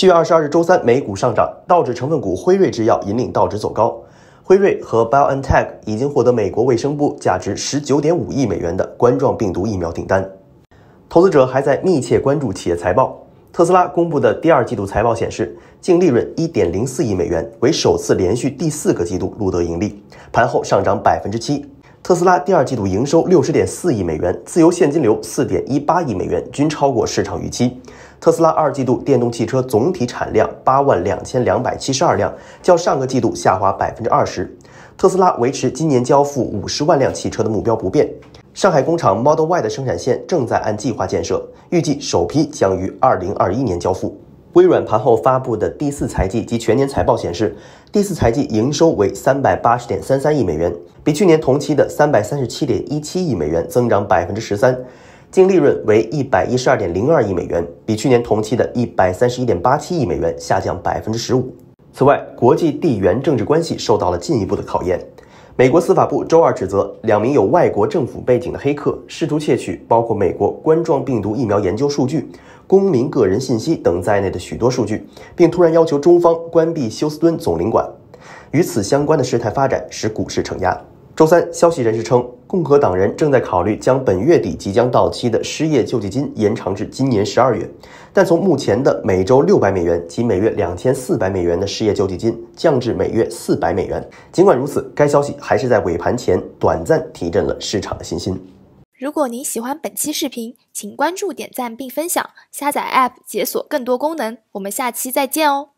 七月二十二日，周三，美股上涨，道指成分股辉瑞制药引领道指走高。辉瑞和 BioNTech 已经获得美国卫生部价值十九点五亿美元的冠状病毒疫苗订单。投资者还在密切关注企业财报。特斯拉公布的第二季度财报显示，净利润一点零四亿美元，为首次连续第四个季度录得盈利。盘后上涨百分之七。特斯拉第二季度营收六十点四亿美元，自由现金流四点一八亿美元，均超过市场预期。特斯拉二季度电动汽车总体产量八万两千两百七十二辆，较上个季度下滑百分之二十。特斯拉维持今年交付五十万辆汽车的目标不变。上海工厂 Model Y 的生产线正在按计划建设，预计首批将于二零二一年交付。微软盘后发布的第四财季及全年财报显示，第四财季营收为三百八十点三三亿美元，比去年同期的三百三十七点一七亿美元增长百分之十三，净利润为一百一十二点零二亿美元，比去年同期的一百三十一点八七亿美元下降百分之十五。此外，国际地缘政治关系受到了进一步的考验。美国司法部周二指责两名有外国政府背景的黑客试图窃取包括美国冠状病毒疫苗研究数据、公民个人信息等在内的许多数据，并突然要求中方关闭休斯敦总领馆。与此相关的事态发展使股市承压。周三，消息人士称，共和党人正在考虑将本月底即将到期的失业救济金延长至今年十二月，但从目前的每周六百美元及每月两千四百美元的失业救济金降至每月四百美元。尽管如此，该消息还是在尾盘前短暂提振了市场的信心。如果您喜欢本期视频，请关注、点赞并分享，下载 App 解锁更多功能。我们下期再见哦。